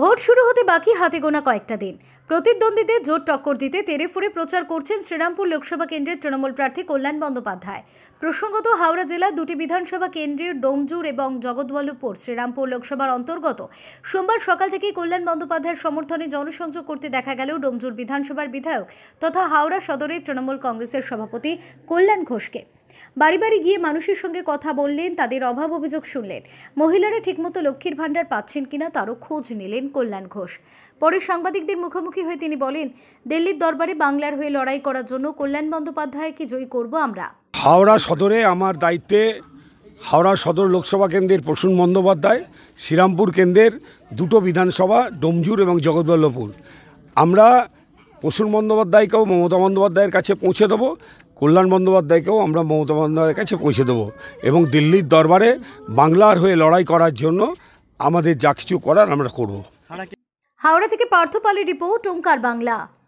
vote শুরু হতে বাকি হাতে গোনা কয়েকটা দিন প্রতিদ্বন্দ্বীদের জোট টক্কর দিতে তেরেফুরে প্রচার করছেন শ্রীরামপুর লোকসভা কেন্দ্রের তৃণমূল প্রার্থী কল্যাণ বন্দ্যোপাধ্যায় প্রসঙ্গত হাওড়া জেলা দুটি বিধানসভা কেন্দ্রের ডোমজুর এবং জগৎবল্লভপুর শ্রীরামপুর লোকসভার অন্তর্গত সোমবার সকাল থেকে কল্যাণ বন্দ্যোপাধ্যায়ের সমর্থনে জনসংযোগ করতে দেখা গেল ডোমজুর বিধানসভার বিধায়ক তথা হাওড়া সদরের তৃণমূল কংগ্রেসের সভাপতি কল্যাণ ঘোষকে বাড়ি বাড়ি গিয়ে মানুষের সঙ্গে কথা বললেন তাদের অভাব অভিযোগ শুনলেন মহিলারা ঠিকমতো লক্ষ্মীর ভাণ্ডার পাচ্ছেন কিনা তারও খোঁজ নিলেন কল্যাণ ঘোষ পরে সাংবাদিকদের মুখোমুখি হয়ে তিনি বলেন দিল্লির দরবারে বাংলার হয়ে লড়াই করার জন্য কল্যাণ বন্দ্যোপাধ্যায়কে জয়ী করব আমরা হাওড়া সদরে আমার দায়িত্বে হাওড়া সদর লোকসভা কেন্দ্রের প্রসূন বন্দ্যোপাধ্যায় শ্রীরামপুর কেন্দ্রের দুটো বিধানসভা ডোমজুর এবং জগৎবল্লভপুর আমরা প্রসূন বন্দ্যোপাধ্যায়কেও মমতা বন্দ্যোপাধ্যায়ের কাছে পৌঁছে দেবো কল্যাণ বন্দ্যোপাধ্যায়কেও আমরা মমতা বন্দ্যোপাধ্যায়ের কাছে পৌঁছে দেবো এবং দিল্লির দরবারে বাংলার হয়ে লড়াই করার জন্য আমাদের যা কিছু করার আমরা করব হাওড়া থেকে পার্থপালের রিপোর্ট ওঙ্কার বাংলা